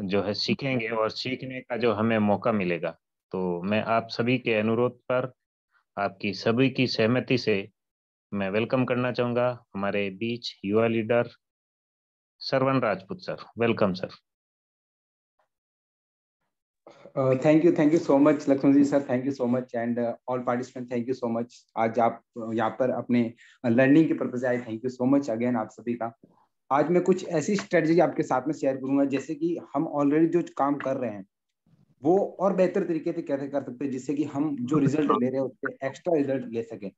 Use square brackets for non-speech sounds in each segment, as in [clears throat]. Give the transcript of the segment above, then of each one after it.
जो है सीखेंगे और सीखने का जो हमें मौका मिलेगा तो मैं आप सभी के अनुरोध पर आपकी सभी की सहमति से मैं वेलकम करना चाहूंगा हमारे बीच युवा leader Sarvan Rajput sir welcome sir thank you thank you so much Laxman ji sir thank you so much and all participant thank you so much आज आप यहाँ पर अपने लर्निंग के पर्पज आए thank you so much again आप सभी का आज मैं कुछ ऐसी स्ट्रेटजी आपके साथ में शेयर करूंगा जैसे कि हम ऑलरेडी जो काम कर रहे हैं वो और बेहतर तरीके से कैसे कर सकते हैं जिससे कि हम जो रिजल्ट ले रहे हैं उससे एक्स्ट्रा रिजल्ट ले सके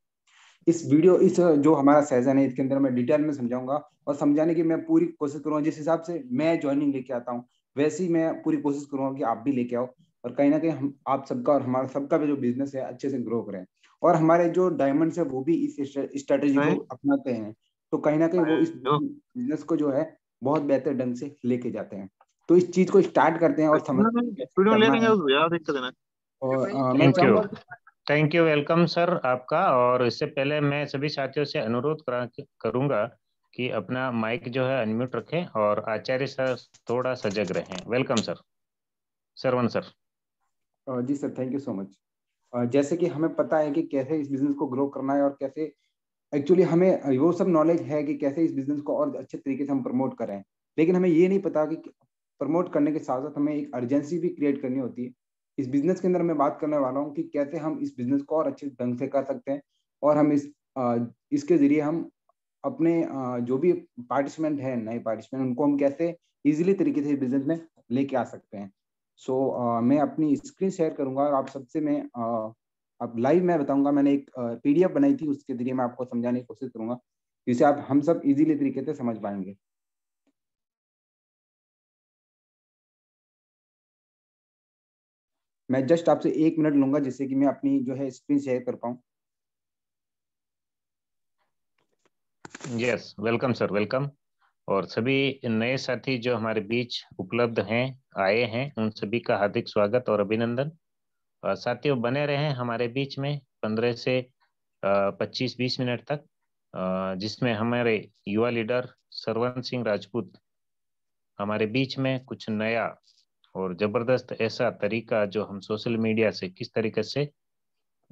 इस वीडियो इस जो हमारा सेजन है इसके अंदर मैं डिटेल में समझाऊंगा और समझाने की मैं पूरी कोशिश करूंगा जिस हिसाब से मैं ज्वाइनिंग लेके आता हूँ वैसे ही मैं पूरी कोशिश करूंगा कि आप भी लेके आओ और कहीं ना कहीं हम आप सबका और हमारा सबका भी जो बिजनेस है अच्छे से ग्रो करें और हमारे जो डायमंड्स है वो भी इस स्ट्रेटेजी को अपनाते हैं तो कहीं ना कहीं वो इस बिजनेस तो को जो है बहुत बेहतर ढंग से लेके जाते हैं तो इस चीज को स्टार्ट करते हैं और अच्छा, समझ थैंक यू वेलकम सर आपका और इससे पहले मैं सभी साथियों से अनुरोध करूंगा कि अपना माइक जो है अनम्यूट रखें और आचार्य सर थोड़ा सजग रहें welcome sir Sarvan sir ji sir thank you so much जैसे कि हमें पता है कि कैसे इस बिजनेस को ग्रो करना है और कैसे एक्चुअली हमें वो सब नॉलेज है कि कैसे इस बिजनेस को और अच्छे तरीके से हम प्रमोट करें लेकिन हमें ये नहीं पता कि प्रमोट करने के साथ साथ हमें एक अर्जेंसी भी क्रिएट करनी होती है इस बिजनेस के अंदर मैं बात करने वाला हूँ कि कैसे हम इस बिजनेस को और अच्छे ढंग से कर सकते हैं और हम इस इसके जरिए हम अपने जो भी पार्टिसिपेंट हैं नए पार्टिसिपेंट उनको हम कैसे इजीली तरीके से बिजनेस में लेके आ सकते हैं सो so, मैं अपनी स्क्रीन शेयर करूंगा और आप सबसे मैं अब लाइव मैं बताऊंगा मैंने एक पीडीएफ बनाई थी उसके जरिए मैं आपको समझाने की कोशिश करूंगा जिसे आप हम सब इजीली तरीके से समझ पाएंगे मैं जस्ट आपसे एक मिनट लूंगा जिससे कि मैं अपनी जो है स्क्रीन शेयर कर पाऊं यस वेलकम सर वेलकम और सभी नए साथी जो हमारे बीच उपलब्ध हैं आए हैं उन सभी का हार्दिक स्वागत और अभिनंदन साथियों बने रहें हमारे बीच में पंद्रह से पच्चीस बीस मिनट तक जिसमें हमारे युवा लीडर सरवन सिंह राजपूत हमारे बीच में कुछ नया और जबरदस्त ऐसा तरीका जो हम सोशल मीडिया से किस तरीके से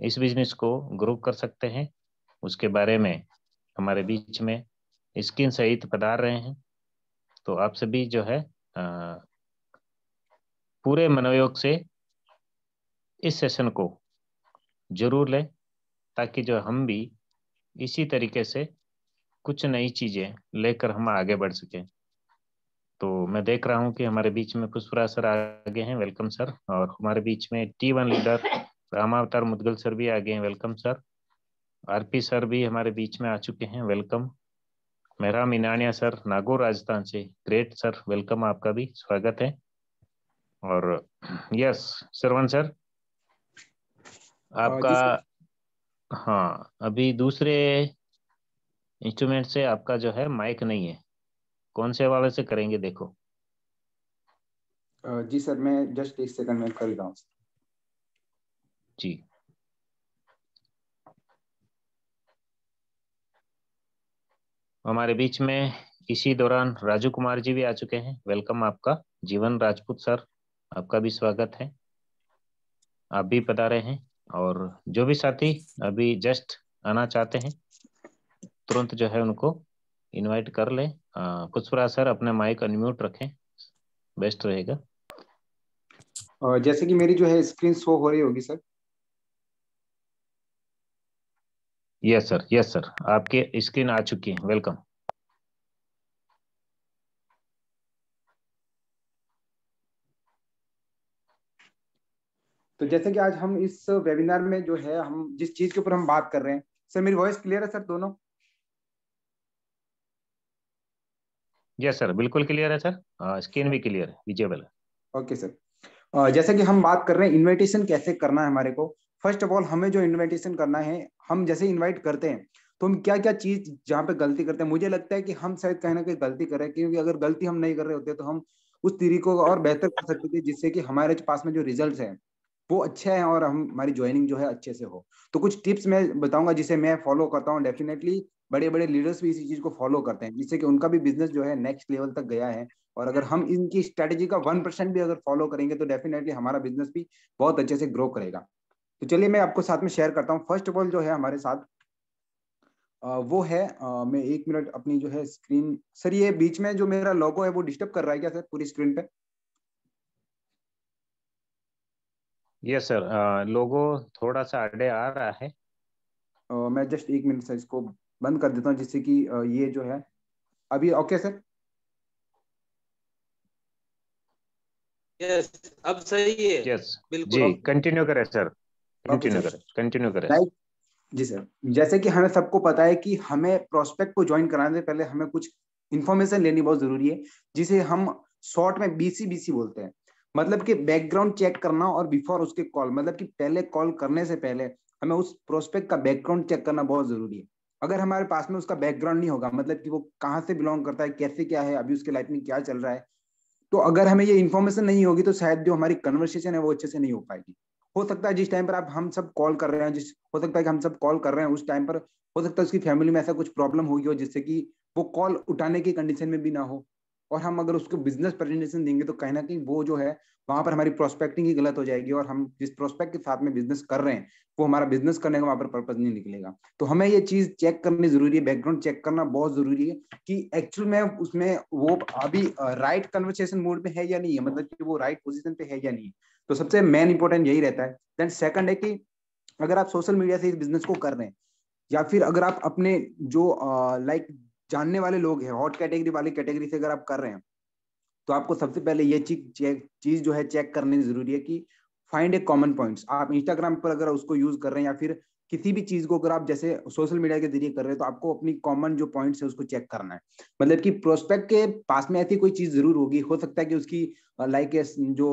इस बिजनेस को ग्रो कर सकते हैं उसके बारे में हमारे बीच में स्किन सहित पधार रहे हैं तो आप सभी जो है पूरे मनोयोग से इस सेशन को जरूर लें ताकि जो हम भी इसी तरीके से कुछ नई चीज़ें लेकर हम आगे बढ़ सकें तो मैं देख रहा हूं कि हमारे बीच में पुष्परा सर आगे हैं वेलकम सर और हमारे बीच में T one leader Ramavtar Mudgal sir भी आगे हैं वेलकम सर आरपी सर भी हमारे बीच में आ चुके हैं वेलकम मेहरा मीनानिया सर नागौर राजस्थान से ग्रेट सर वेलकम आपका भी स्वागत है और यस सरवन सर आपका हाँ अभी दूसरे इंस्ट्रूमेंट से आपका जो है माइक नहीं है कौन से वाले से करेंगे देखो जी सर मैं जस्ट एक सेकंड में कर रहा हूँ जी हमारे बीच में इसी दौरान राजू कुमार जी भी आ चुके हैं वेलकम आपका जीवन राजपूत सर आपका भी स्वागत है आप भी बता रहे हैं और जो भी साथी अभी जस्ट आना चाहते हैं तुरंत जो है उनको इनवाइट कर लें पुष्पराज सर अपने माइक अनम्यूट रखें बेस्ट रहेगा जैसे कि मेरी जो है स्क्रीन शो हो रही होगी sir yes sir yes sir आपके स्क्रीन आ चुकी है वेलकम तो जैसे कि आज हम इस वेबिनार में जो है हम जिस चीज के ऊपर हम बात कर रहे हैं सर मेरी वॉइस क्लियर है सर दोनों यस yes, सर बिल्कुल क्लियर है सर स्क्रीन uh, भी क्लियर है विजेबल है ओके सर uh, जैसे कि हम बात कर रहे हैं इनविटेशन कैसे करना है हमारे को फर्स्ट ऑफ ऑल हमें जो इनविटेशन करना है हम जैसे इनवाइट करते हैं तो हम क्या क्या चीज जहाँ पे गलती करते हैं मुझे लगता है कि हम शायद कहीं ना कहीं गलती कर रहे हैं क्योंकि अगर गलती हम नहीं कर रहे होते तो हम उस तरीकों को और बेहतर कर सकते थे जिससे कि हमारे पास में जो रिजल्ट है वो अच्छे हैं और हम हमारी ज्वाइनिंग जो है अच्छे से हो तो कुछ टिप्स मैं बताऊंगा जिसे मैं फॉलो करता हूँ डेफिनेटली बड़े बड़े लीडर्स भी इसी चीज को फॉलो करते हैं जिससे कि उनका भी बिजनेस जो है नेक्स्ट लेवल तक गया है और अगर हम इनकी स्ट्रेटेजी का वन परसेंट भी अगर फॉलो करेंगे तो डेफिनेटली हमारा बिजनेस भी बहुत अच्छे से ग्रो करेगा तो चलिए मैं आपको साथ में शेयर करता हूँ फर्स्ट ऑफ ऑल जो है हमारे साथ वो है मैं एक मिनट अपनी जो है स्क्रीन सर ये बीच में जो मेरा लोगो है वो डिस्टर्ब कर रहा है क्या सर पूरी स्क्रीन पे यस सर लोगो थोड़ा सा अडे आ रहा है uh, मैं जस्ट एक मिनट सर इसको बंद कर देता हूँ जिससे कि ये जो है अभी ओके सर यस अब सही है यस बिल्कुल जी कंटिन्यू करें सर कंटिन्यू करें कंटिन्यू करें जी सर जैसे कि हमें सबको पता है कि हमें प्रोस्पेक्ट को ज्वाइन कराने से पहले हमें कुछ इन्फॉर्मेशन लेनी बहुत जरूरी है जिसे हम शॉर्ट में बीसी बोलते हैं मतलब कि बैकग्राउंड चेक करना और बिफोर उसके कॉल मतलब कि पहले कॉल करने से पहले हमें उस प्रोस्पेक्ट का बैकग्राउंड चेक करना बहुत जरूरी है अगर हमारे पास में उसका बैकग्राउंड नहीं होगा मतलब कि वो कहाँ से बिलोंग करता है कैसे क्या है अभी उसके लाइफ में क्या चल रहा है तो अगर हमें ये इन्फॉर्मेशन नहीं होगी तो शायद जो हमारी कन्वर्सेशन है वो अच्छे से नहीं हो पाएगी हो सकता है जिस टाइम पर आप हम सब कॉल कर रहे हैं जिस हो सकता है कि हम सब कॉल कर रहे हैं उस टाइम पर हो सकता है उसकी फैमिली में ऐसा कुछ प्रॉब्लम होगी हो जिससे कि वो कॉल उठाने की कंडीशन में भी ना हो और हम अगर उसको बिजनेस प्रेजेंटेशन देंगे तो कहीं ना कहीं वो जो है वहां पर हमारी प्रोस्पेक्टिंग ही गलत हो जाएगी और हम जिस प्रोस्पेक्ट के साथ में बिजनेस कर रहे हैं वो हमारा बिजनेस करने का वहां पर पर्पज नहीं निकलेगा तो हमें ये चीज चेक करनी जरूरी है बैकग्राउंड चेक करना बहुत जरूरी है कि एक्चुअल में उसमें वो अभी राइट कन्वर्सेशन मोड में है या नहीं है मतलब कि वो राइट right पोजिशन पे है या नहीं तो सबसे मेन इंपॉर्टेंट यही रहता है देन सेकंड है कि अगर आप सोशल मीडिया से इस बिजनेस को कर रहे हैं या फिर अगर आप अपने जो लाइक जानने वाले लोग हैं हॉट कैटेगरी वाली कैटेगरी से अगर आप कर रहे हैं तो आपको सबसे पहले ये चीज चीज जो है चेक करने की जरूरी है कि फाइंड ए कॉमन पॉइंट्स आप इंस्टाग्राम पर अगर उसको यूज कर रहे हैं या फिर किसी भी चीज को अगर आप जैसे सोशल मीडिया के जरिए कर रहे हैं तो आपको अपनी कॉमन जो पॉइंट्स है उसको चेक करना है मतलब कि प्रोस्पेक्ट के पास में ऐसी कोई चीज जरूर होगी हो सकता है कि उसकी लाइक जो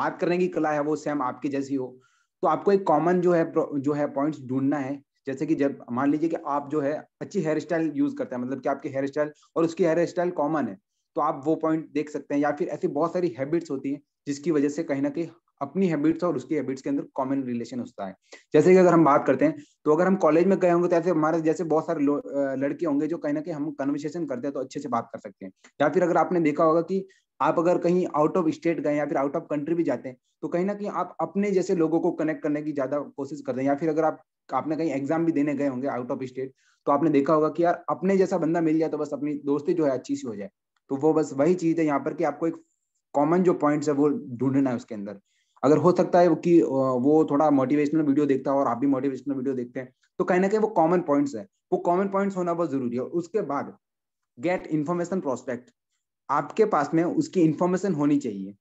बात करने की कला है वो सेम आपके जैसी हो तो आपको एक कॉमन जो है जो है पॉइंट्स ढूंढना है जैसे कि जब मान लीजिए कि आप जो है अच्छी हेयर स्टाइल यूज करते हैं मतलब कि आपकी हेयर स्टाइल और उसकी हेयर स्टाइल कॉमन है तो आप वो पॉइंट देख सकते हैं या फिर ऐसी बहुत सारी हैबिट्स होती हैं जिसकी वजह से कहीं ना कहीं अपनी हैबिट्स और उसकी हैबिट्स के अंदर कॉमन रिलेशन होता है जैसे कि अगर हम बात करते हैं तो अगर हम कॉलेज में गए होंगे तो ऐसे हमारे जैसे बहुत सारे लड़के होंगे जो कहीं ना कहीं हम कन्वर्सेशन करते हैं तो अच्छे से बात कर सकते हैं या फिर अगर आपने देखा होगा कि आप अगर कहीं आउट ऑफ स्टेट गए या फिर आउट ऑफ कंट्री भी जाते हैं तो कहीं ना कहीं आप अपने जैसे लोगों को कनेक्ट करने की ज्यादा कोशिश करते हैं या फिर अगर आप आपने कहीं एग्जाम भी देने गए होंगे आउट ऑफ स्टेट तो आपने देखा होगा कि यार अपने जैसा बंदा मिल जाए तो बस अपनी दोस्ती जो है अच्छी सी हो जाए तो वो बस वही चीज है यहाँ पर कि आपको एक कॉमन जो पॉइंट्स है वो ढूंढना है उसके अंदर अगर हो सकता है कि वो थोड़ा मोटिवेशनल वीडियो देखता है और आप भी मोटिवेशनल वीडियो देखते हैं तो कहीं ना कहीं वो कॉमन पॉइंट्स है वो कॉमन पॉइंट्स होना बहुत जरूरी है उसके बाद गेट इन्फॉर्मेशन प्रोस्पेक्ट आपके पास में उसकी इन्फॉर्मेशन होनी चाहिए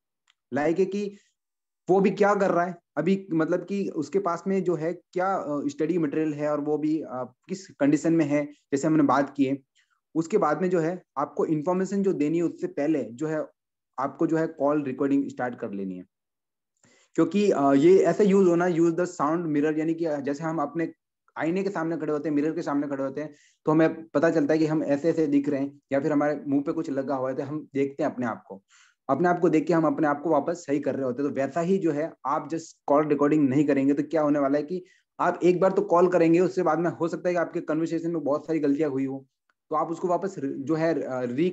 लाइक है कि वो भी क्या कर रहा है अभी मतलब कि उसके पास में जो है क्या स्टडी मटेरियल है और वो भी आप किस कंडीशन में है जैसे हमने बात है उसके बाद में जो है आपको इन्फॉर्मेशन जो देनी है उससे पहले जो है आपको जो है कॉल रिकॉर्डिंग स्टार्ट कर लेनी है क्योंकि ये ऐसा यूज होना यूज द साउंड मिरर यानी कि जैसे हम अपने आईने के सामने खड़े होते हैं मिरर के सामने खड़े होते हैं तो हमें पता चलता है कि हम ऐसे ऐसे दिख रहे हैं या फिर हमारे मुंह पे कुछ लगा हुआ है तो हम देखते हैं अपने आप को अपने आप को देख के हम अपने आप को वापस सही कर रहे होते हैं तो वैसा ही जो है आप जस्ट कॉल रिकॉर्डिंग नहीं करेंगे तो क्या होने वाला है कि आप एक बार तो कॉल करेंगे उससे बाद में हो सकता है कि आपके कन्वर्सेशन में बहुत सारी गलतियां हुई हो तो आप उसको वापस जो है री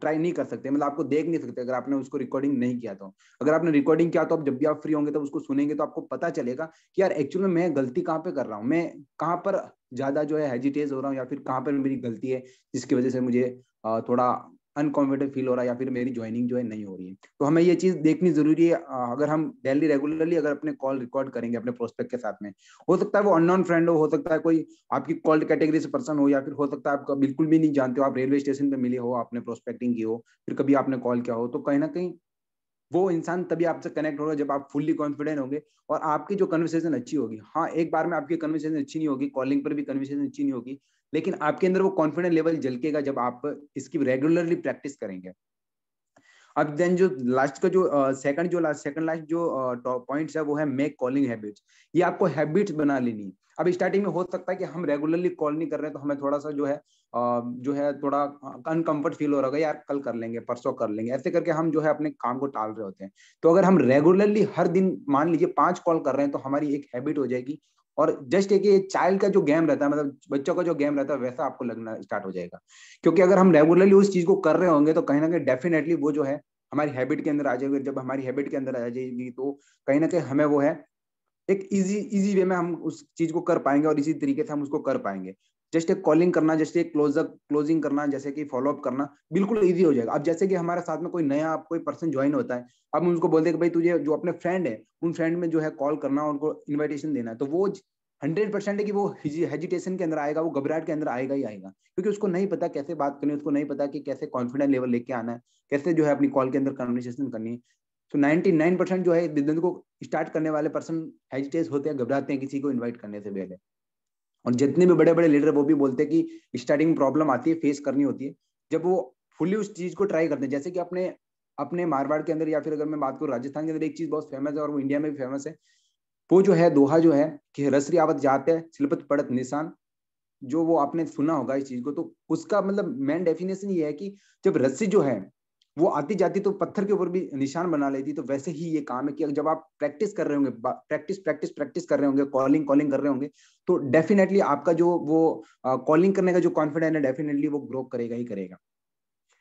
ट्राई नहीं कर सकते मतलब आपको देख नहीं सकते अगर आपने उसको रिकॉर्डिंग नहीं किया तो अगर आपने रिकॉर्डिंग किया तो आप जब भी आप फ्री होंगे तो उसको सुनेंगे तो आपको पता चलेगा कि यार एक्चुअल में मैं गलती कहाँ पे कर रहा हूँ मैं कहाँ पर ज्यादा जो है हेजिटेज हो रहा हूँ या फिर कहाँ पर मेरी गलती है जिसकी वजह से मुझे थोड़ा अनकम्फर्टेबल फील हो रहा है या फिर मेरी ज्वाइनिंग जो है नहीं हो रही है तो हमें ये चीज देखनी जरूरी है अगर हम डेली रेगुलरली अगर अपने कॉल रिकॉर्ड करेंगे अपने प्रोस्पेक्ट के साथ में हो सकता है वो अननोन फ्रेंड हो हो सकता है कोई आपकी कॉल्ड कैटेगरी से पर्सन हो या फिर हो सकता है आपका बिल्कुल भी नहीं जानते हो आप रेलवे स्टेशन पर मिले हो आपने प्रोस्पेक्टिंग की हो फिर कभी आपने कॉल किया हो तो कहीं ना कहीं वो इंसान तभी आपसे कनेक्ट होगा जब आप फुल्ली कॉन्फिडेंट होंगे और आपकी जो कन्वर्सेशन अच्छी होगी हाँ एक बार में आपकी कन्वर्सेशन अच्छी नहीं होगी कॉलिंग पर भी कन्वर्सेशन अच्छी नहीं होगी लेकिन आपके अंदर वो कॉन्फिडेंस लेवल झलकेगा जब आप इसकी रेगुलरली प्रैक्टिस करेंगे अब देन जो लास्ट का जो सेकंड जो लास्ट सेकंड लास्ट जो पॉइंट्स है वो है मेक कॉलिंग हैबिट्स ये आपको हैबिट्स बना लेनी अब स्टार्टिंग में हो सकता है कि हम रेगुलरली कॉल नहीं कर रहे हैं तो हमें थोड़ा सा जो है जो है थोड़ा अनकंफर्ट फील हो रहा है यार कल कर लेंगे परसों कर लेंगे ऐसे करके हम जो है अपने काम को टाल रहे होते हैं तो अगर हम रेगुलरली हर दिन मान लीजिए पांच कॉल कर रहे हैं तो हमारी एक हैबिट हो जाएगी और जस्ट एक चाइल्ड का जो गेम रहता है मतलब बच्चों का जो गेम रहता है वैसा आपको लगना स्टार्ट हो जाएगा क्योंकि अगर हम रेगुलरली उस चीज को कर रहे होंगे तो कहीं ना कहीं डेफिनेटली वो जो है हमारी हैबिट के अंदर आ जाएगी जब हमारी हैबिट के अंदर आ जाएगी तो कहीं ना कहीं हमें वो है एक इजी इजी वे में हम उस चीज को कर पाएंगे और इसी तरीके से हम उसको कर पाएंगे जस्ट एक कॉलिंग करना जस्ट एक क्लोजअप क्लोजिंग करना जैसे कि फॉलोअप करना बिल्कुल ईजी हो जाएगा अब जैसे कि हमारे साथ में कोई नया कोई पर्सन ज्वाइन होता है अब उनको बोलते हैं कि भाई तुझे जो अपने फ्रेंड है उन फ्रेंड में जो है कॉल करना उनको इन्विटेशन देना है तो वो हंड्रेड परसेंट है कि वो हेजिटेशन के अंदर आएगा वो घबराहट के अंदर आएगा ही आएगा क्योंकि उसको नहीं पता कैसे बात करनी उसको नहीं पता कि कैसे कॉन्फिडेंट लेवल लेके आना है कैसे जो है अपनी कॉल के अंदर कन्वर्सेशन करनी है तो नाइनटी नाइन परसेंट जो है बिजनेस को स्टार्ट करने वाले पर्सन हेजिटेस होते हैं घबराते हैं किसी को इन्वाइट करने से पहले और जितने भी बड़े बड़े लीडर वो भी बोलते हैं कि स्टार्टिंग प्रॉब्लम आती है फेस करनी होती है जब वो फुली उस चीज को ट्राई करते हैं जैसे कि अपने अपने मारवाड़ के अंदर या फिर अगर मैं बात करूँ राजस्थान के अंदर एक चीज बहुत फेमस है और वो इंडिया में भी फेमस है वो जो है दोहा जो है कि रसरी आवत जाते हैं सिलपत पड़त निशान जो वो आपने सुना होगा इस चीज को तो उसका मतलब मेन डेफिनेशन ये है कि जब रस्सी जो है वो आती जाती तो पत्थर के ऊपर भी निशान बना लेती तो वैसे ही ये काम है कि जब आप प्रैक्टिस कर रहे होंगे प्रैक्टिस प्रैक्टिस प्रैक्टिस कर रहे होंगे कॉलिंग कॉलिंग कर रहे होंगे तो डेफिनेटली आपका जो वो कॉलिंग करने का जो कॉन्फिडेंस है डेफिनेटली वो ग्रो करेगा ही करेगा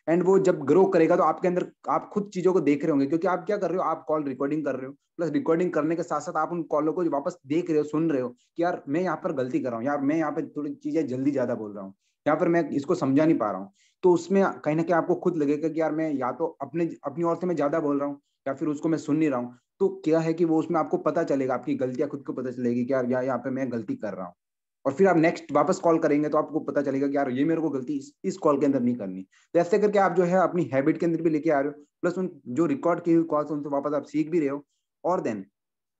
एंड वो जब ग्रो करेगा तो आपके अंदर आप खुद चीजों को देख रहे होंगे क्योंकि आप क्या कर रहे हो आप कॉल रिकॉर्डिंग कर रहे हो प्लस रिकॉर्डिंग करने के साथ साथ आप उन कॉलों को वापस देख रहे हो सुन रहे हो कि यार मैं यहाँ पर गलती कर रहा हूँ यार मैं यहाँ पर थोड़ी चीजें जल्दी ज्यादा बोल रहा हूँ यहाँ पर मैं इसको समझा नहीं पा रहा हूँ तो उसमें कहीं ना कहीं आपको खुद लगेगा कि यार मैं या तो अपने अपनी ओर से मैं ज्यादा बोल रहा हूँ या फिर उसको मैं सुन नहीं रहा हूँ तो क्या है कि वो उसमें आपको पता चलेगा आपकी गलतियां खुद को पता चलेगी कि यार यार यहाँ पे मैं गलती कर रहा हूँ और फिर आप नेक्स्ट वापस कॉल करेंगे तो आपको पता चलेगा कि यार ये मेरे को गलती इस, कॉल के अंदर नहीं करनी तो ऐसे करके आप जो है अपनी हैबिट के अंदर भी लेके आ रहे हो प्लस उन जो रिकॉर्ड की हुई कॉल्स उनसे वापस आप सीख भी रहे हो और देन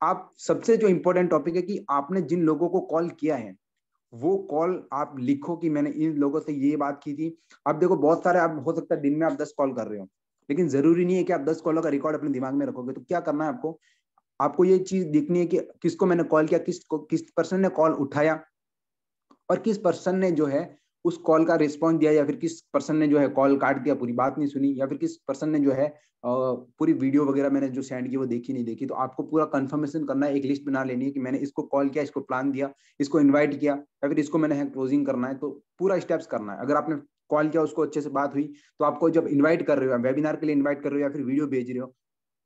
आप सबसे जो इम्पोर्टेंट टॉपिक है कि आपने जिन लोगों को कॉल किया है वो कॉल आप लिखो कि मैंने इन लोगों से ये बात की थी अब देखो बहुत सारे आप हो सकता है दिन में आप दस कॉल कर रहे हो लेकिन जरूरी नहीं है कि आप दस कॉलों का रिकॉर्ड अपने दिमाग में रखोगे तो क्या करना है आपको आपको ये चीज देखनी है कि किसको मैंने कॉल किया किस किस पर्सन ने कॉल उठाया और किस पर्सन ने जो है उस कॉल का रिस्पॉन्स दिया या फिर किस पर्सन ने जो है कॉल काट दिया पूरी बात नहीं सुनी या फिर किस पर्सन ने जो है पूरी वीडियो वगैरह मैंने जो सेंड की वो देखी नहीं देखी तो आपको पूरा कंफर्मेशन करना है एक लिस्ट बना लेनी है कि मैंने इसको कॉल किया इसको प्लान दिया इसको इन्वाइट किया या फिर इसको मैंने क्लोजिंग करना है तो पूरा स्टेप्स करना है अगर आपने कॉल किया उसको अच्छे से बात हुई तो आपको जब इन्वाइट कर रहे हो वेबिनार के लिए इन्वाइट कर रहे हो या फिर वीडियो भेज रहे हो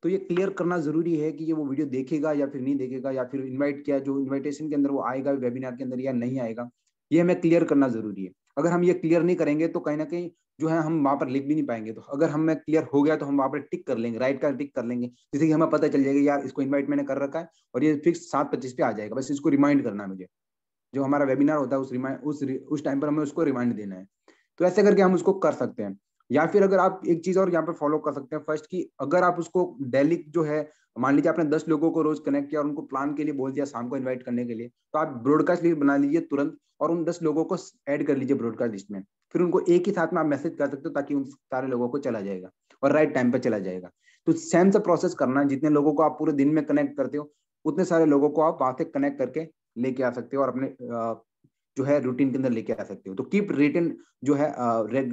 तो ये क्लियर करना जरूरी है कि ये वो वीडियो देखेगा या फिर नहीं देखेगा या फिर इन्वाइट किया जो इन्विटेशन के अंदर वो आएगा वेबिनार के अंदर या नहीं आएगा ये हमें क्लियर करना जरूरी है अगर हम ये क्लियर नहीं करेंगे तो कहीं ना कहीं जो है हम वहां पर लिख भी नहीं पाएंगे तो अगर हमें क्लियर हो गया तो हम वहां पर टिक कर लेंगे राइट का टिक कर लेंगे जिससे कि हमें पता चल जाएगा यार इसको इन्वाइट मैंने कर रखा है और ये फिक्स सात पच्चीस पे आ जाएगा बस इसको रिमाइंड करना है मुझे जो हमारा वेबिनार होता है उस रिमाइंड उस उस टाइम पर हमें उसको रिमाइंड देना है तो ऐसे करके हम उसको कर सकते हैं या फिर अगर आप एक चीज और यहाँ पर फॉलो कर सकते हैं फर्स्ट की अगर आप उसको डेली जो है मान लीजिए आपने दस लोगों को रोज कनेक्ट किया और उनको प्लान के लिए बोल दिया शाम को इनवाइट करने के लिए तो आप ब्रॉडकास्ट लिस्ट बना लीजिए तुरंत और उन दस लोगों को ऐड कर लीजिए ब्रॉडकास्ट लिस्ट में फिर उनको एक ही साथ में आप मैसेज कर सकते हो ताकि उन सारे लोगों को चला जाएगा और राइट टाइम पर चला जाएगा तो सेम सा प्रोसेस करना जितने लोगों को आप पूरे दिन में कनेक्ट करते हो उतने सारे लोगों को आप वहां से कनेक्ट करके लेके आ सकते हो और अपने जो है रूटीन के अंदर लेके आ सकते हो तो कीप रिटर्न जो है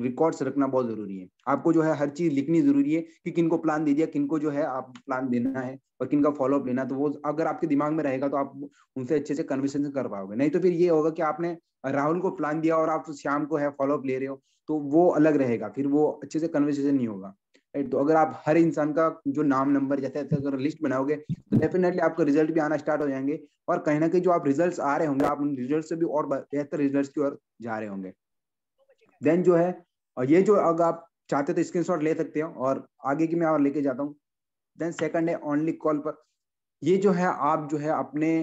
रिकॉर्ड्स रखना बहुत जरूरी है आपको जो है हर चीज लिखनी जरूरी है कि किनको प्लान दे दिया किनको जो है आप प्लान देना है और किनका फॉलोअप लेना तो वो अगर आपके दिमाग में रहेगा तो आप उनसे अच्छे से कन्वर्सेशन कर पाओगे नहीं तो फिर ये होगा कि आपने राहुल को प्लान दिया और आप शाम को है फॉलोअप ले रहे हो तो वो अलग रहेगा फिर वो अच्छे से कन्वर्सेशन नहीं होगा तो अगर आप हर इंसान का जो नाम नंबर जैसे जैसे अगर लिस्ट बनाओगे तो डेफिनेटली आपका रिजल्ट भी आना स्टार्ट हो जाएंगे और कहीं ना कहीं जो आप रिजल्ट आ रहे होंगे आप उन रिजल्ट से भी और बेहतर रिजल्ट की ओर जा रहे होंगे देन जो है और ये जो अगर आप चाहते तो स्क्रीन ले सकते हो और आगे की मैं और लेके जाता हूँ देन सेकंड है ऑनली कॉल पर ये जो है आप जो है अपने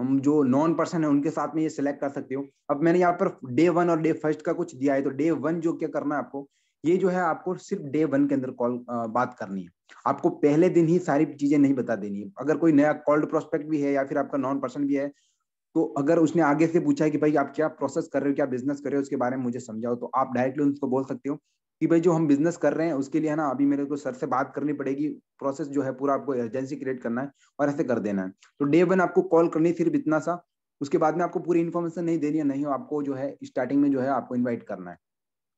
जो नॉन पर्सन है उनके साथ में ये सिलेक्ट कर सकते हो अब मैंने यहाँ पर डे वन और डे फर्स्ट का कुछ दिया है तो डे वन जो क्या करना है आपको ये जो है आपको सिर्फ डे वन के अंदर कॉल बात करनी है आपको पहले दिन ही सारी चीजें नहीं बता देनी है अगर कोई नया कॉल्ड प्रोस्पेक्ट भी है या फिर आपका नॉन पर्सन भी है तो अगर उसने आगे से पूछा है कि भाई आप क्या प्रोसेस कर रहे हो क्या बिजनेस कर रहे हो उसके बारे में मुझे समझाओ तो आप डायरेक्टली उनको बोल सकते हो कि भाई जो हम बिजनेस कर रहे हैं उसके लिए है ना अभी मेरे को सर से बात करनी पड़ेगी प्रोसेस जो है पूरा आपको एजेंसी क्रिएट करना है और ऐसे कर देना है तो डे वन आपको कॉल करनी सिर्फ इतना सा उसके बाद में आपको पूरी इन्फॉर्मेशन नहीं देनी है नहीं आपको जो है स्टार्टिंग में जो है आपको इन्वाइट करना है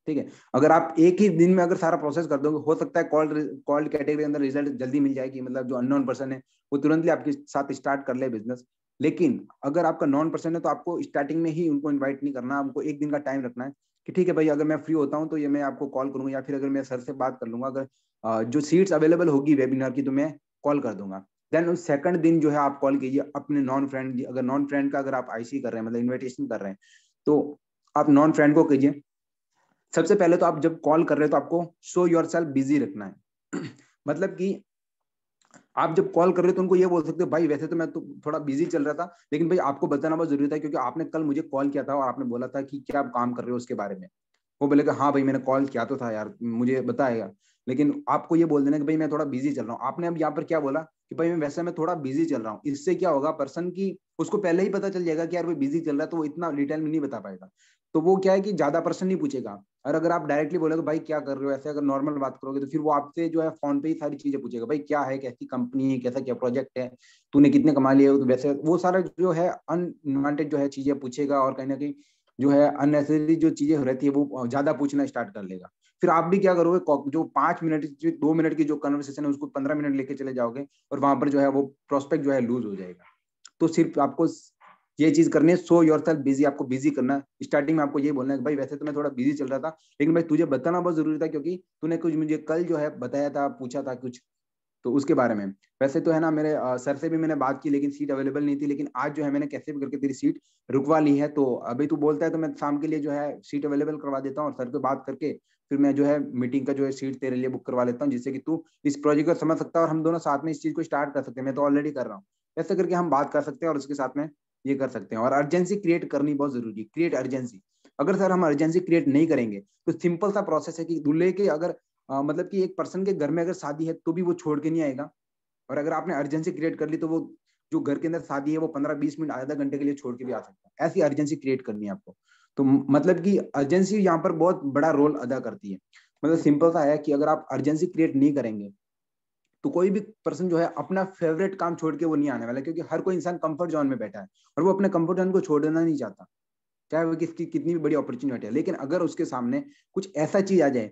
ठीक है अगर आप एक ही दिन में अगर सारा प्रोसेस कर दोगे हो सकता है कॉल्ड कॉल्ड कैटेगरी अंदर रिजल्ट जल्दी मिल जाएगी मतलब जो अननोन पर्सन है वो तुरंत आपके साथ स्टार्ट कर ले बिजनेस लेकिन अगर आपका नॉन पर्सन है तो आपको स्टार्टिंग में ही उनको इन्वाइट नहीं करना आपको एक दिन का टाइम रखना है कि ठीक है भाई अगर मैं फ्री होता हूँ तो ये मैं आपको कॉल करूंगा या फिर अगर मैं सर से बात कर लूंगा अगर जो सीट्स अवेलेबल होगी वेबिनार की तो मैं कॉल कर दूंगा देन उस सेकंड दिन जो है आप कॉल कीजिए अपने नॉन फ्रेंड अगर नॉन फ्रेंड का अगर आप आईसी कर रहे हैं मतलब इन्विटेशन कर रहे हैं तो आप नॉन फ्रेंड को कीजिए सबसे पहले तो आप जब कॉल कर रहे हो तो आपको शो योर सेल्फ बिजी रखना है [clears throat] मतलब कि आप जब कॉल कर रहे हो तो उनको ये बोल सकते हो भाई वैसे तो मैं तो थोड़ा बिजी चल रहा था लेकिन भाई आपको बताना बहुत जरूरी था क्योंकि आपने कल मुझे कॉल किया था और आपने बोला था कि क्या आप काम कर रहे हो उसके बारे में वो बोलेगा हाँ भाई मैंने कॉल किया तो था यार मुझे बताएगा लेकिन आपको ये बोल देना कि भाई मैं थोड़ा बिजी चल रहा हूँ आपने अब यहाँ पर क्या बोला कि भाई मैं वैसे मैं थोड़ा बिजी चल रहा हूँ इससे क्या होगा पर्सन की उसको पहले ही पता चल जाएगा कि यार वो बिजी चल रहा है तो वो इतना डिटेल में नहीं बता पाएगा तो वो क्या है कि ज्यादा प्रश्न नहीं पूछेगा और अगर आप डायरेक्टली बोले तो भाई क्या कर रहे हो ऐसे अगर नॉर्मल बात करोगे तो फिर वो आपसे जो है फोन पे ही सारी चीजें पूछेगा भाई क्या है कैसी कंपनी है कैसा क्या प्रोजेक्ट है तूने कितने कमा लिए तो वैसे वो सारा जो है अनवांटेड जो है चीजें पूछेगा और कहीं ना कहीं जो है अननेसेसरी जो चीजें रहती है वो ज्यादा पूछना स्टार्ट कर लेगा फिर आप भी क्या करोगे जो पांच मिनट दो मिनट की जो कन्वर्सेशन है उसको पंद्रह मिनट लेके चले जाओगे और वहां पर जो है वो प्रोस्पेक्ट जो है लूज हो जाएगा तो सिर्फ आपको ये चीज करनी है सो योर सेल्फ बिजी आपको बिजी करना स्टार्टिंग में आपको ये बोलना है भाई वैसे तो मैं थोड़ा बिजी चल रहा था लेकिन भाई तुझे बताना बहुत जरूरी था क्योंकि तूने कुछ मुझे कल जो है बताया था पूछा था कुछ तो उसके बारे में वैसे तो है ना मेरे सर से भी मैंने बात की लेकिन सीट अवेलेबल नहीं थी लेकिन आज जो है मैंने कैसे भी करके तेरी सीट रुकवा ली है तो अभी तू बोलता है तो मैं शाम के लिए जो है सीट अवेलेबल करवा देता हूँ और सर को बात करके फिर मैं जो है मीटिंग का जो है सीट तेरे लिए बुक करवा लेता हूँ जिससे कि तू इस प्रोजेक्ट को समझ सकता है और हम दोनों साथ में इस चीज को स्टार्ट कर सकते हैं मैं तो ऑलरेडी कर रहा हूँ ऐसे करके हम बात कर सकते हैं और उसके साथ में ये कर सकते हैं और अर्जेंसी क्रिएट करनी बहुत जरूरी है क्रिएट अर्जेंसी अगर सर हम अर्जेंसी क्रिएट नहीं करेंगे तो सिंपल सा प्रोसेस है कि दूल्हे के अगर आ, मतलब कि एक पर्सन के घर में अगर शादी है तो भी वो छोड़ के नहीं आएगा और अगर आपने अर्जेंसी क्रिएट कर ली तो वो जो घर के अंदर शादी है वो पंद्रह बीस मिनट आधा घंटे के लिए छोड़ के भी आ हाँ। सकता है ऐसी अर्जेंसी क्रिएट करनी है आपको तो मतलब कि अर्जेंसी यहाँ पर बहुत बड़ा रोल अदा करती है मतलब सिंपल सा है कि अगर आप अर्जेंसी क्रिएट नहीं करेंगे तो कोई भी पर्सन जो है अपना फेवरेट काम छोड़ के वो नहीं आने वाला क्योंकि हर कोई इंसान कंफर्ट जोन में बैठा है और वो अपने कंफर्ट जोन को छोड़ना नहीं चाहता चाहे वो किसकी कितनी भी बड़ी अपॉर्चुनिटी है लेकिन अगर उसके सामने कुछ ऐसा चीज आ जाए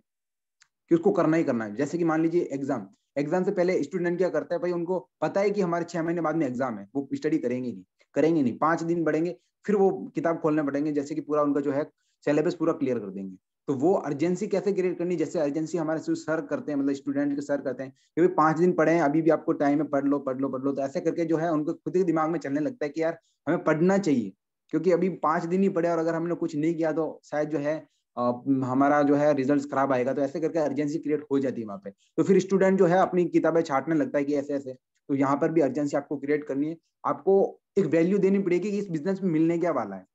कि उसको करना ही करना है जैसे कि मान लीजिए एग्जाम एग्जाम से पहले स्टूडेंट क्या करता है भाई उनको पता है कि हमारे छह महीने बाद में एग्जाम है वो स्टडी करेंगे नहीं करेंगे नहीं पांच दिन बढ़ेंगे फिर वो किताब खोलने पड़ेंगे जैसे कि पूरा उनका जो है सिलेबस पूरा क्लियर कर देंगे तो वो अर्जेंसी कैसे क्रिएट करनी जैसे अर्जेंसी हमारे सर करते हैं मतलब स्टूडेंट के सर करते हैं कि भाई दिन पढ़े हैं अभी भी आपको टाइम है पढ़ लो पढ़ लो पढ़ लो तो ऐसे करके जो है उनको खुद के दिमाग में चलने लगता है कि यार हमें पढ़ना चाहिए क्योंकि अभी पाँच दिन ही पढ़े और अगर हमने कुछ नहीं किया तो शायद जो है आ, हमारा जो है रिजल्ट खराब आएगा तो ऐसे करके अर्जेंसी क्रिएट हो जाती है वहाँ पे तो फिर स्टूडेंट जो है अपनी किताबें छाटने लगता है कि ऐसे ऐसे तो यहाँ पर भी अर्जेंसी आपको क्रिएट करनी है आपको एक वैल्यू देनी पड़ेगी कि इस बिजनेस में मिलने क्या वाला है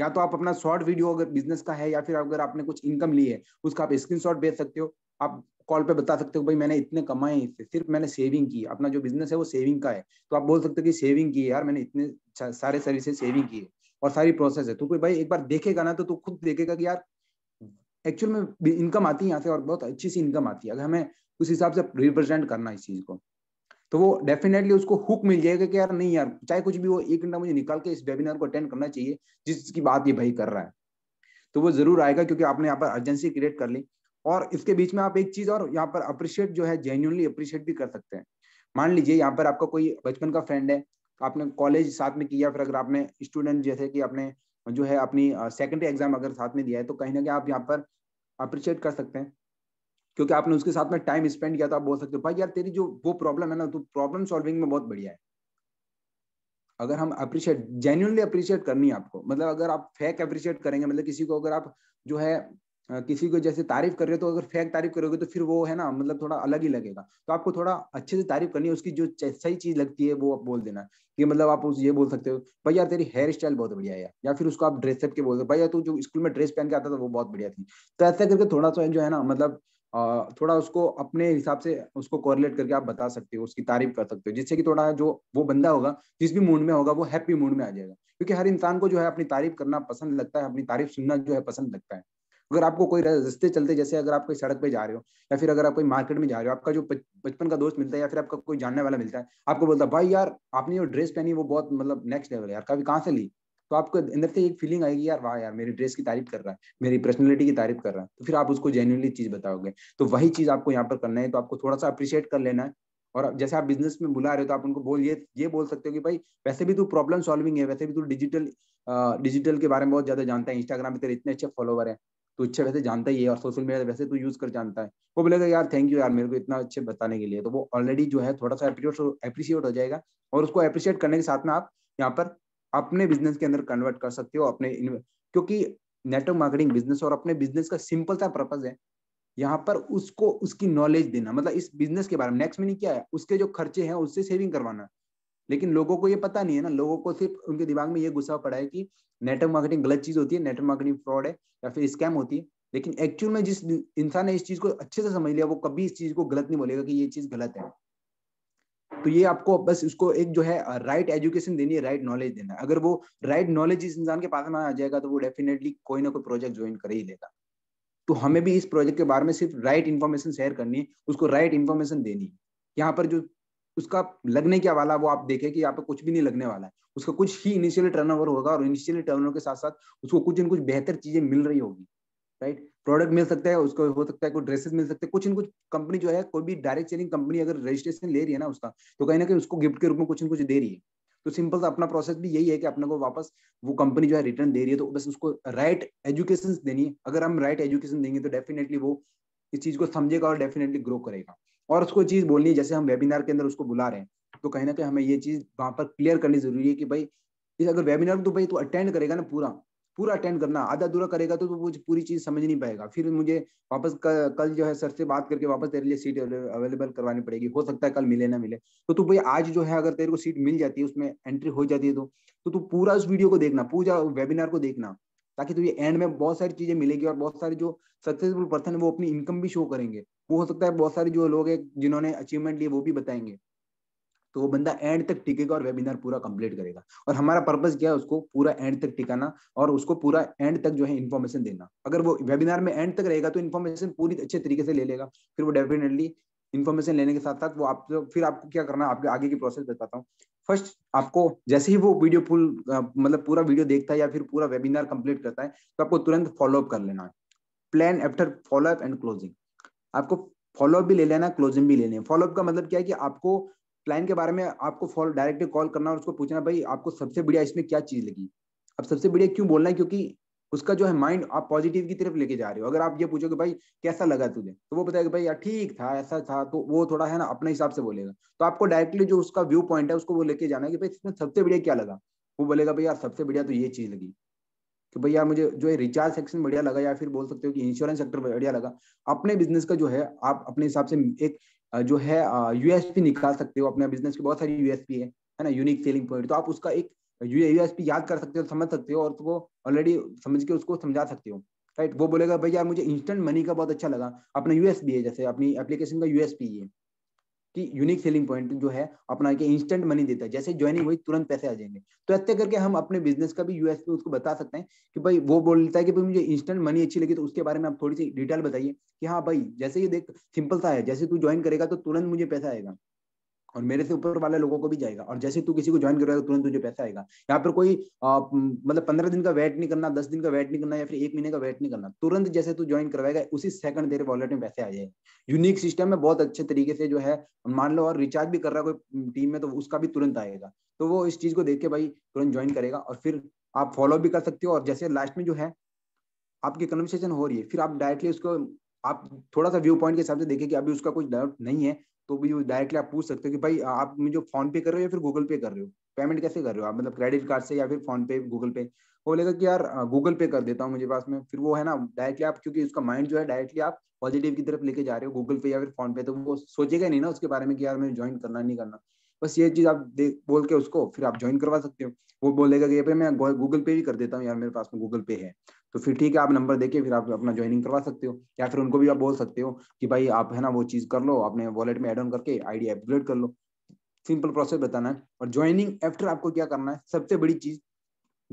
या तो आप अपना शॉर्ट वीडियो अगर बिजनेस का है या फिर अगर आपने कुछ इनकम ली है उसका आप स्क्रीन भेज सकते हो आप कॉल पे बता सकते हो भाई मैंने इतने कमाए इससे सिर्फ मैंने सेविंग की अपना जो बिजनेस है वो सेविंग का है तो आप बोल सकते हो कि सेविंग की है यार मैंने इतने सारे सर्विसेज सेविंग की है और सारी प्रोसेस है तो कोई भाई एक बार देखेगा ना तो तू खुद देखेगा कि यार एक्चुअल में इनकम आती है यहाँ से और बहुत अच्छी सी इनकम आती है अगर हमें उस हिसाब से रिप्रेजेंट करना इस चीज को तो वो डेफिनेटली उसको हुक मिल जाएगा कि यार नहीं यार चाहे कुछ भी वो एक घंटा मुझे निकाल के इस वेबिनार को अटेंड करना चाहिए जिसकी बात ये भाई कर रहा है तो वो जरूर आएगा क्योंकि आपने यहाँ पर अर्जेंसी क्रिएट कर ली और इसके बीच में आप एक चीज और यहाँ पर अप्रिशिएट जो है जेन्यूनली अप्रिशिएट भी कर सकते हैं मान लीजिए यहाँ पर आपका कोई बचपन का फ्रेंड है आपने कॉलेज साथ में किया फिर अगर आपने स्टूडेंट जैसे कि आपने जो है अपनी सेकेंडरी एग्जाम अगर साथ में दिया है तो कहीं ना कहीं आप यहाँ पर अप्रिशिएट कर सकते हैं क्योंकि आपने उसके साथ में टाइम स्पेंड किया तो आप बोल सकते हो भाई यार तेरी जो वो प्रॉब्लम है ना तो प्रॉब्लम सॉल्विंग में बहुत बढ़िया है अगर हम अप्रिशिएट जेन्यूनली अप्रिशिएट करनी है आपको मतलब अगर आप फेक अप्रिशिएट करेंगे मतलब किसी को अगर आप जो है किसी को जैसे तारीफ कर रहे हो तो अगर फेक तारीफ करोगे तो फिर वो है ना मतलब थोड़ा अलग ही लगेगा तो आपको थोड़ा अच्छे से तारीफ करनी है उसकी जो सही चीज लगती है वो आप बोल देना कि मतलब आप उस ये बोल सकते हो भाई यार तेरी हेयर स्टाइल बहुत बढ़िया है या फिर उसको आप ड्रेसअप के बोल दो भाई यार तू जो स्कूल में ड्रेस पहन के आता था वो बहुत बढ़िया थी तो ऐसा करके थोड़ा सा जो है ना मतलब थोड़ा उसको अपने हिसाब से उसको कोरिलेट करके आप बता सकते हो उसकी तारीफ कर सकते हो जिससे कि थोड़ा जो वो बंदा होगा जिस भी मूड में होगा वो हैप्पी मूड में आ जाएगा क्योंकि हर इंसान को जो है अपनी तारीफ करना पसंद लगता है अपनी तारीफ सुनना जो है पसंद लगता है अगर आपको कोई रस्ते चलते जैसे अगर आप कोई सड़क पे जा रहे हो या फिर अगर आप कोई मार्केट में जा रहे हो आपका जो बचपन का दोस्त मिलता है या फिर आपका कोई जानने वाला मिलता है आपको बोलता है भाई यार आपने जो ड्रेस पहनी वो बहुत मतलब नेक्स्ट लेवल है यार कभी कहाँ से ली तो आपको अंदर से एक फीलिंग आएगी यार वाह यार मेरी ड्रेस की तारीफ कर रहा है मेरी पर्सनैलिटी की तारीफ कर रहा है तो फिर आप उसको जेन्यूनली चीज बताओगे तो वही चीज आपको यहाँ पर करना है तो आपको थोड़ा सा अप्रिशिएट कर लेना है और जैसे आप बिजनेस में बुला रहे हो तो आप उनको बोल ये ये बोल सकते हो कि भाई वैसे भी तू प्रॉब्लम सॉल्विंग है वैसे भी तू डिजिटल डिजिटल के बारे में बहुत ज्यादा जानता है इंस्टाग्राम पे तेरे इतने अच्छे फॉलोवर है तो अच्छे वैसे जानता ही है और सोशल मीडिया वैसे तू यूज कर जानता है वो बोलेगा यार थैंक यू यार मेरे को इतना अच्छे बताने के लिए तो वो ऑलरेडी जो है थोड़ा सा अप्रिशिएट हो जाएगा और उसको अप्रिशिएट करने के साथ में आप यहाँ पर अपने बिजनेस के अंदर कन्वर्ट कर सकते हो अपने क्योंकि नेटवर्क मार्केटिंग बिजनेस और अपने बिजनेस का सिंपल सा पर्पज है यहाँ पर उसको उसकी नॉलेज देना मतलब इस बिजनेस के बारे में नेक्स्ट मीनिंग क्या है उसके जो खर्चे हैं उससे सेविंग करवाना लेकिन लोगों को ये पता नहीं है ना लोगों को सिर्फ उनके दिमाग में ये गुस्सा पड़ा है कि नेटवर्क मार्केटिंग गलत चीज होती है नेटवर्क मार्केटिंग फ्रॉड है या फिर स्कैम होती है लेकिन एक्चुअल में जिस इंसान ने इस चीज को अच्छे से समझ लिया वो कभी इस चीज को गलत नहीं बोलेगा कि ये चीज गलत है तो ये आपको बस उसको एक जो है राइट एजुकेशन देनी है राइट नॉलेज देना है अगर वो राइट नॉलेज इस इंसान के पास में आ जाएगा तो वो डेफिनेटली कोई ना कोई प्रोजेक्ट ज्वाइन कर ही लेगा तो हमें भी इस प्रोजेक्ट के बारे में सिर्फ राइट इन्फॉर्मेशन शेयर करनी है उसको राइट इन्फॉर्मेशन देनी है यहाँ पर जो उसका लगने क्या वाला वो आप देखें कि यहाँ पर कुछ भी नहीं लगने वाला है उसका कुछ ही इनिशियली टर्न होगा और इनिशियली टर्न के साथ साथ उसको कुछ न कुछ बेहतर चीजें मिल रही होगी राइट right? प्रोडक्ट मिल सकता है उसको हो सकता है कोई ड्रेसेस मिल सकते हैं कुछ न कुछ कंपनी जो है कोई भी डायरेक्ट सेलिंग कंपनी अगर रजिस्ट्रेशन ले रही है ना उसका तो कहीं ना कहीं उसको गिफ्ट के रूप में कुछ न कुछ दे रही है तो सिंपल सा अपना प्रोसेस भी यही है कि अपने को वापस वो कंपनी जो है रिटर्न दे रही है तो बस उसको राइट एजुकेशन देनी है अगर हम राइट एजुकेशन देंगे तो डेफिनेटली वो इस चीज को समझेगा और डेफिनेटली ग्रो करेगा और उसको चीज बोलनी है जैसे हम वेबिनार के अंदर उसको बुला रहे हैं तो कहीं ना कहीं हमें ये चीज वहां पर क्लियर करनी जरूरी है कि भाई अगर वेबिनार में तो भाई तू अटेंड करेगा ना पूरा पूरा अटेंड करना आधा दूरा करेगा तो, तो, वो पूरी चीज समझ नहीं पाएगा फिर मुझे वापस कल जो है सर से बात करके वापस तेरे लिए सीट अवेलेबल करवानी पड़ेगी हो सकता है कल मिले ना मिले तो तू भाई आज जो है अगर तेरे को सीट मिल जाती है उसमें एंट्री हो जाती है तो तो तू पूरा उस वीडियो को देखना पूरा वेबिनार को देखना ताकि तुझे एंड में बहुत सारी चीजें मिलेगी और बहुत सारे जो सक्सेसफुल पर्सन है वो अपनी इनकम भी शो करेंगे वो हो सकता है बहुत सारे जो लोग हैं जिन्होंने अचीवमेंट लिए वो भी बताएंगे तो वो बंदा एंड तक टिकेगा और वेबिनार पूरा कंप्लीट करेगा और हमारा पर्पज क्या है उसको पूरा एंड तक टिकाना और उसको पूरा एंड तक जो है इन्फॉर्मेशन देना अगर वो वेबिनार में एंड तक रहेगा तो इन्फॉर्मेशन पूरी अच्छे तरीके से ले लेगा फिर वो डेफिनेटली इन्फॉर्मेशन लेने के साथ साथ वो आप तो फिर आपको क्या करना है आपके आगे की प्रोसेस बताता हूँ फर्स्ट आपको जैसे ही वो वीडियो फुल मतलब पूरा वीडियो देखता है या फिर पूरा वेबिनार कंप्लीट करता है तो आपको तुरंत फॉलोअप कर लेना है plan after follow up and closing आपको फॉलोअप भी ले लेना क्लोजिंग भी ले है फॉलोअप का मतलब क्या है कि आपको क्लाइंट के बारे में आपको फॉलो डायरेक्टली कॉल करना और उसको पूछना भाई आपको सबसे बढ़िया इसमें क्या चीज लगी अब सबसे बढ़िया क्यों बोलना है क्योंकि उसका जो है माइंड आप पॉजिटिव की तरफ लेके जा रहे हो अगर आप ये पूछोगे भाई कैसा लगा तुझे तो वो बताएगा भाई यार ठीक था ऐसा था तो वो थोड़ा है ना अपने हिसाब से बोलेगा तो आपको डायरेक्टली जो उसका व्यू पॉइंट है उसको वो लेके जाना है कि भाई इसमें सबसे बढ़िया क्या लगा वो बोलेगा भाई यार सबसे बढ़िया तो ये चीज लगी कि भाई यार मुझे जो है रिचार्ज सेक्शन बढ़िया लगा या फिर बोल सकते हो कि इंश्योरेंस सेक्टर बढ़िया लगा अपने बिजनेस का जो है आप अपने हिसाब से एक जो है यूएसपी निकाल सकते हो अपने बिजनेस की बहुत सारी यूएसपी है है ना यूनिक सेलिंग पॉइंट तो आप उसका एक यूएसपी याद कर सकते हो समझ सकते हो और उसको ऑलरेडी समझ के उसको समझा सकते हो राइट वो बोलेगा भाई यार मुझे इंस्टेंट मनी का बहुत अच्छा लगा अपना यूएसपी है जैसे अपनी एप्लीकेशन का यूएसपी है कि यूनिक सेलिंग पॉइंट जो है अपना के इंस्टेंट मनी देता है जैसे ज्वाइनिंग हुई तुरंत पैसे आ जाएंगे तो ऐसे करके हम अपने बिजनेस का भी यूएसपी उसको बता सकते हैं कि भाई वो बोलता है कि भाई मुझे इंस्टेंट मनी अच्छी लगी तो उसके बारे में आप थोड़ी सी डिटेल बताइए कि हाँ भाई जैसे ये देख सिंपल सा है जैसे तू ज्वाइन करेगा तो तुरंत मुझे पैसा आएगा और मेरे से ऊपर वाले लोगों को भी जाएगा और जैसे तू किसी को ज्वाइन करवाएगा तो तुरंत तुझे पैसा आएगा यहाँ पर कोई आ, मतलब पंद्रह दिन का वेट नहीं करना दस दिन का वेट नहीं करना या फिर एक महीने का वेट नहीं करना तुरंत जैसे तू ज्वाइन करवाएगा उसी सेकंड तेरे वॉलेट में पैसे आ जाए यूनिक सिस्टम है बहुत अच्छे तरीके से जो है मान लो और रिचार्ज भी कर रहा है कोई टीम में तो उसका भी तुरंत आएगा तो वो इस चीज को देख के भाई तुरंत ज्वाइन करेगा और फिर आप फॉलो भी कर सकते हो और जैसे लास्ट में जो है आपकी कन्वर्सेशन हो रही है फिर आप डायरेक्टली उसको आप थोड़ा सा व्यू पॉइंट के हिसाब से देखें कि अभी उसका कुछ डाउट नहीं है तो भी डायरेक्टली आप पूछ सकते हो कि भाई आप मुझे फोन पे कर रहे हो या फिर गूगल पे कर रहे हो पेमेंट कैसे कर रहे हो आप मतलब क्रेडिट कार्ड से या फिर फोन पे गूगल पे वो बोलेगा कि यार गूगल पे कर देता हूँ मुझे पास में फिर वो है ना डायरेक्टली आप क्योंकि उसका माइंड जो है डायरेक्टली आप पॉजिटिव की तरफ लेके जा रहे हो गूगल पे या फिर फोन पे तो वो सोचेगा नहीं ना उसके बारे में कि यार मैं ज्वाइन करना नहीं करना बस ये चीज आप देख बोल के उसको फिर आप ज्वाइन करवा सकते हो वो बोलेगा कि भाई मैं गूगल पे भी कर देता हूँ यार मेरे पास में गूगल पे है तो फिर ठीक है आप नंबर देके फिर आप अपना ज्वाइनिंग करवा सकते हो या फिर उनको भी आप बोल सकते हो कि भाई आप है ना वो चीज़ कर लो अपने वॉलेट में एड ऑन करके आईडी अपग्रेड कर लो सिंपल प्रोसेस बताना है और ज्वाइनिंग एफ्टर आपको क्या करना है सबसे बड़ी चीज़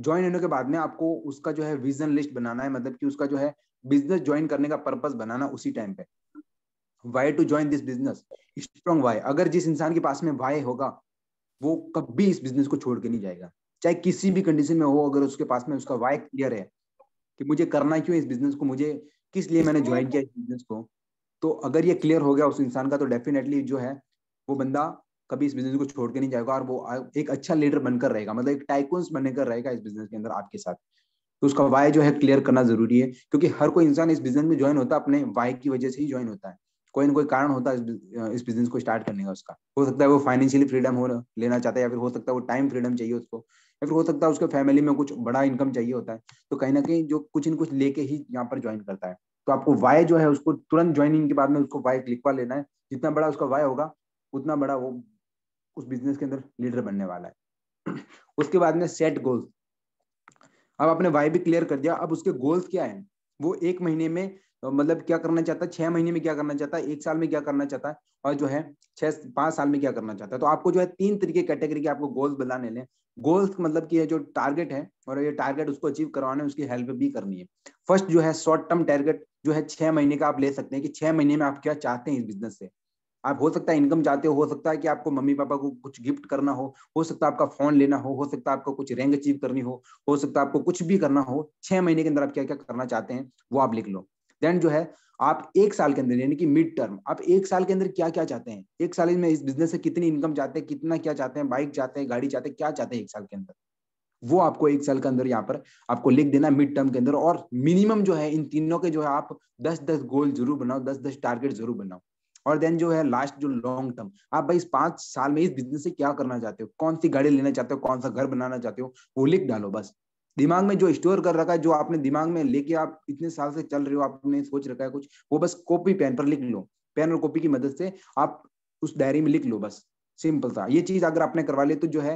ज्वाइन होने के बाद में आपको उसका जो है विजन लिस्ट बनाना है मतलब कि उसका जो है बिजनेस ज्वाइन करने का पर्पज बनाना उसी टाइम पे why to join this business strong why अगर जिस इंसान के पास में वाई होगा वो कभी इस बिजनेस को छोड़ के नहीं जाएगा चाहे किसी भी कंडीशन में हो अगर उसके पास में उसका वाई क्लियर है कि मुझे करना क्यों इस बिजनेस को मुझे किस लिए मैंने ज्वाइन किया इस बिजनेस को तो अगर ये क्लियर हो गया उस इंसान का तो डेफिनेटली जो है वो बंदा कभी इस बिजनेस को छोड़ के नहीं जाएगा और वो एक अच्छा लीडर बनकर रहेगा मतलब एक टाइकोन्स बनकर रहेगा इस बिजनेस के अंदर आपके साथ तो उसका वाय जो है क्लियर करना जरूरी है क्योंकि हर कोई इंसान इस बिजनेस में ज्वाइन होता है अपने वाय की वजह से ही ज्वाइन होता है कोई ना कोई कारण होता है इस बिजनेस को स्टार्ट करने का उसका हो सकता है वो फाइनेंशियली फ्रीडम हो लेना चाहता है या फिर हो सकता है वो टाइम फ्रीडम चाहिए उसको या फिर हो सकता है उसके फैमिली में कुछ बड़ा इनकम चाहिए होता है तो कहीं ना कहीं जो कुछ न कुछ लेके ही यहाँ पर ज्वाइन करता है तो आपको वाई जो है उसको तुरंत ज्वाइनिंग के बाद में उसको वाई लिखवा लेना है जितना बड़ा उसका वाई होगा उतना बड़ा वो उस बिजनेस के अंदर लीडर बनने वाला है [clears throat] उसके बाद में सेट गोल्स अब आपने वाई भी क्लियर कर दिया अब उसके गोल्स क्या है वो एक महीने में तो मतलब क्या करना चाहता है छह महीने में क्या करना चाहता है एक साल में क्या करना चाहता है और जो है छह पांच साल में क्या करना चाहता है तो आपको जो है तीन तरीके कैटेगरी के आपको गोल्स बनाने लें गोल्स मतलब कि ये जो टारगेट है और ये टारगेट उसको अचीव करवाना है उसकी हेल्प भी करनी है फर्स्ट जो है शॉर्ट टर्म टारगेट जो है छह महीने का आप ले सकते हैं कि छह महीने में आप क्या चाहते हैं इस बिजनेस से आप हो सकता है इनकम चाहते हो हो सकता है कि आपको मम्मी पापा को कुछ गिफ्ट करना हो हो सकता है आपका फोन लेना हो हो सकता है आपको कुछ रैंक अचीव करनी हो हो सकता है आपको कुछ भी करना हो छह महीने के अंदर आप क्या क्या करना चाहते हैं वो आप लिख लो देन जो है आप एक साल के अंदर यानी कि मिड टर्म आप एक साल के अंदर क्या क्या चाहते हैं एक साल में इस बिजनेस से कितनी इनकम चाहते हैं कितना क्या चाहते हैं बाइक चाहते हैं गाड़ी चाहते हैं क्या चाहते हैं एक साल के अंदर वो आपको एक साल के अंदर यहाँ पर आपको लिख देना मिड टर्म के अंदर और मिनिमम जो है इन तीनों के जो है आप दस दस गोल जरूर बनाओ दस दस टारगेट जरूर बनाओ और देन जो है लास्ट जो लॉन्ग टर्म आप भाई इस पांच साल में इस बिजनेस से क्या करना चाहते हो कौन सी गाड़ी लेना चाहते हो कौन सा घर बनाना चाहते हो वो लिख डालो बस दिमाग में जो स्टोर कर रखा है जो आपने दिमाग में लेके आप इतने साल से चल रहे हो आपने सोच रखा है कुछ वो बस कॉपी पेन पर लिख लो पेन और कॉपी की मदद से आप उस डायरी में लिख लो बस सिंपल था ये चीज अगर आपने करवा ली तो जो है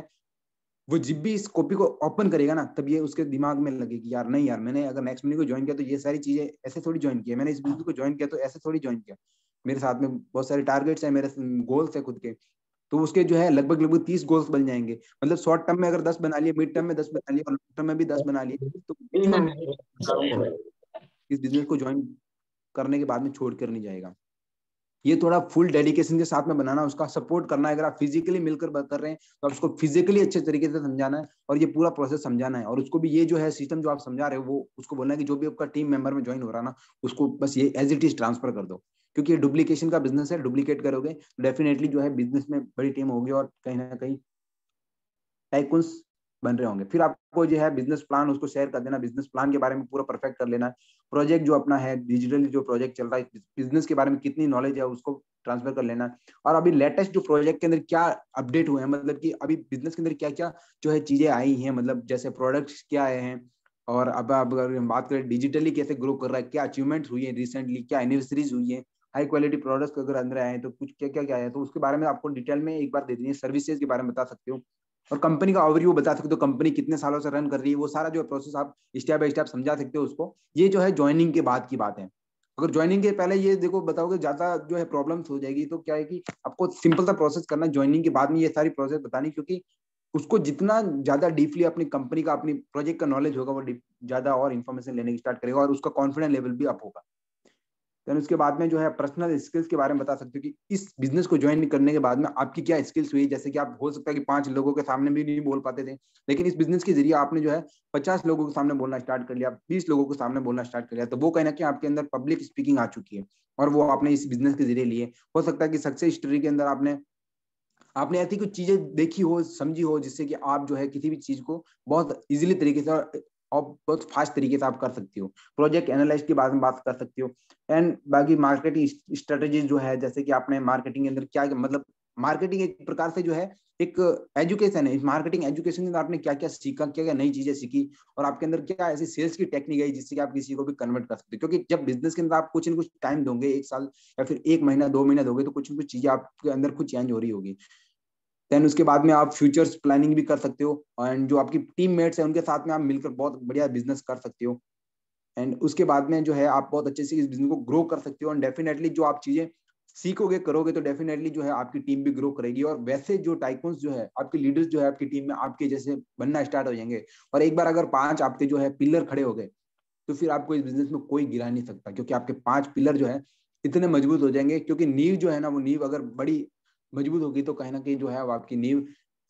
वो जब भी इस कॉपी को ओपन करेगा ना तब ये उसके दिमाग में लगेगी यार नहीं यार मैंने अगर नेक्स्ट मनी को ज्वाइन किया तो ये सारी चीजें ऐसे थोड़ी ज्वाइन किया मैंने इस बिजनेस को ज्वाइन किया तो ऐसे थोड़ी ज्वाइन किया मेरे साथ में बहुत सारे टारगेट्स हैं मेरे गोल्स हैं खुद के तो उसके जो है लगभग लगभग तीस गोल्स बन जाएंगे मतलब शॉर्ट टर्म में अगर दस बना लिए मिड टर्म में दस बना लिए और लॉन्ग टर्म में भी दस बना लिए तो इस बिजनेस को ज्वाइन करने के बाद में छोड़ कर नहीं जाएगा ये थोड़ा फुल डेडिकेशन के साथ में बनाना उसका सपोर्ट करना है अगर आप फिजिकली मिलकर कर रहे हैं तो आप उसको फिजिकली अच्छे तरीके से समझाना है और ये पूरा प्रोसेस समझाना है और उसको भी ये जो है सिस्टम जो आप समझा रहे हो वो उसको बोलना है कि जो भी आपका टीम मेंबर में ज्वाइन हो रहा ना उसको बस ये एज इट इज ट्रांसफर कर दो क्योंकि ये डुप्लीकेशन का बिजनेस है डुप्लीकेट करोगे डेफिनेटली जो है बिजनेस में बड़ी टीम होगी और कहीं ना कहीं टाइकुंस बन रहे होंगे फिर आपको जो है बिजनेस प्लान उसको शेयर कर देना बिजनेस प्लान के बारे में पूरा परफेक्ट कर लेना प्रोजेक्ट जो अपना है डिजिटली जो प्रोजेक्ट चल रहा है बिजनेस के बारे में कितनी नॉलेज है उसको ट्रांसफर कर लेना और अभी लेटेस्ट जो प्रोजेक्ट के अंदर क्या अपडेट हुए हैं मतलब कि अभी बिजनेस के अंदर क्या क्या जो है चीजें आई हैं मतलब जैसे प्रोडक्ट्स क्या आए हैं और अब अब अगर हम बात करें डिजिटली कैसे ग्रो कर रहा है क्या अचीवमेंट हुई है रिसेंटली क्या एनिवर्सरीज हुई है हाई क्वालिटी प्रोडक्ट्स अगर अंदर आए हैं तो कुछ क्या क्या क्या है तो उसके बारे में आपको डिटेल में एक बार दे देनी है सर्विसेज के बारे में बता सकते हो और कंपनी का ओवरव्यू बता सकते हो कंपनी कितने सालों से रन कर रही है वो सारा जो प्रोसेस आप स्टेप बाय स्टेप समझा सकते हो उसको ये जो है ज्वाइनिंग के बाद की बात है अगर ज्वाइनिंग के पहले ये देखो बताओगे ज्यादा जो है प्रॉब्लम हो जाएगी तो क्या है कि आपको सिंपल सा प्रोसेस करना ज्वाइनिंग के बाद में ये सारी प्रोसेस बतानी क्योंकि उसको जितना ज्यादा डीपली अपनी कंपनी का अपनी प्रोजेक्ट का नॉलेज होगा वो ज्यादा और इन्फॉर्मेशन लेने की स्टार्ट करेगा और उसका कॉन्फिडेंस लेवल भी अप होगा देन उसके बाद में जो है पर्सनल स्किल्स के बारे में बता सकते हो कि इस बिजनेस को ज्वाइन करने के बाद में आपकी क्या स्किल्स हुई जैसे कि आप हो सकता है कि पांच लोगों के सामने भी नहीं बोल पाते थे लेकिन इस बिजनेस के जरिए आपने जो है पचास लोगों के सामने बोलना स्टार्ट कर लिया बीस लोगों के सामने बोलना स्टार्ट कर लिया तो वो कहना कि आपके अंदर पब्लिक स्पीकिंग आ चुकी है और वो आपने इस बिजनेस के जरिए लिए हो सकता है कि सक्सेस स्टोरी के अंदर आपने आपने ऐसी कुछ चीजें देखी हो समझी हो जिससे कि आप जो है किसी भी चीज को बहुत इजीली तरीके से और और बहुत फास्ट तरीके से आप कर सकती हो प्रोजेक्ट एनालिस के बारे में बात कर सकती हो एंड बाकी मार्केटिंग स्ट्रेटेजी जो है जैसे कि आपने मार्केटिंग के अंदर क्या मतलब मार्केटिंग एक प्रकार से जो है एक एजुकेशन है मार्केटिंग एजुकेशन के अंदर आपने क्या क्या सीखा क्या क्या नई चीजें सीखी और आपके अंदर क्या ऐसी सेल्स की टेक्निक आई जिससे कि आप किसी को भी कन्वर्ट कर सकते हो क्योंकि जब बिजनेस के अंदर आप कुछ ना कुछ टाइम दोगे एक साल या फिर एक महीना दो महीना दोगे तो कुछ ना कुछ चीजें आपके अंदर कुछ चेंज हो रही होगी देन उसके बाद में आप फ्यूचर्स प्लानिंग भी कर सकते हो एंड जो आपकी टीम मेट्स है उनके साथ में आप मिलकर बहुत बढ़िया बिजनेस कर सकते हो एंड उसके बाद में जो है आप बहुत अच्छे से इस बिजनेस को ग्रो कर सकते हो एंड डेफिनेटली जो आप चीज़ें सीखोगे करोगे तो डेफिनेटली जो है आपकी टीम भी ग्रो करेगी और वैसे जो टाइकोन्स जो है आपके लीडर्स जो है आपकी टीम में आपके जैसे बनना स्टार्ट हो जाएंगे और एक बार अगर पांच आपके जो है पिलर खड़े हो गए तो फिर आपको इस बिजनेस में कोई गिरा नहीं सकता क्योंकि आपके पांच पिलर जो है इतने मजबूत हो जाएंगे क्योंकि नींव जो है ना वो नींव अगर बड़ी मजबूत होगी तो कहीं ना कहीं जो है आपकी नींव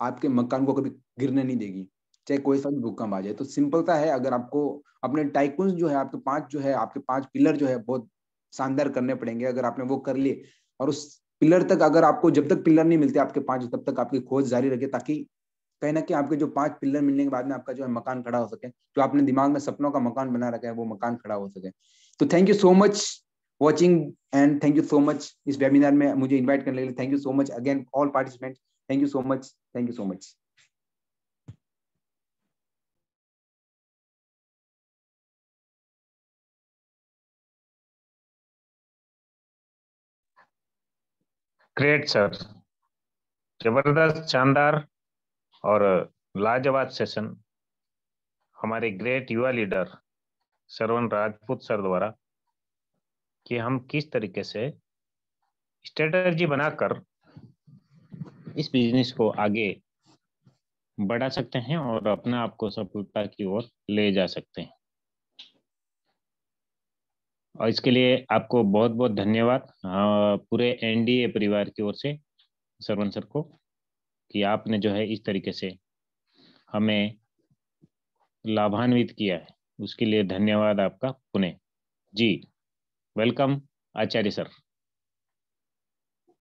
आपके मकान को कभी गिरने नहीं देगी चाहे कोई सा भी भूकंप आ जाए तो सिंपलता है अगर आपको अपने टाइकून जो है आपके पांच जो है आपके पांच पिलर जो है बहुत शानदार करने पड़ेंगे अगर आपने वो कर लिए और उस पिलर तक अगर आपको जब तक पिलर नहीं मिलते आपके पांच तब तक आपकी खोज जारी रखे ताकि कहीं ना कहीं आपके जो पांच पिलर मिलने के बाद में आपका जो है मकान खड़ा हो सके जो आपने दिमाग में सपनों का मकान बना रखा है वो मकान खड़ा हो सके तो thank you so much watching and thank you so much इस वेबिनार में मुझे इन्वाइट करने के लिए thank you so much again all participant thank you so much thank you so much great sir जबरदस्त शानदार और लाजवाब सेशन हमारे ग्रेट युवा लीडर सरवन राजपूत सर द्वारा कि हम किस तरीके से स्ट्रेटर्जी बनाकर इस बिजनेस को आगे बढ़ा सकते हैं और अपना आपको सफलता की ओर ले जा सकते हैं और इसके लिए आपको बहुत बहुत धन्यवाद हाँ, पूरे एनडीए परिवार की ओर से सरवन सर को कि आपने जो है इस तरीके से हमें लाभान्वित किया है उसके लिए धन्यवाद आपका पुणे जी welcome acharya sir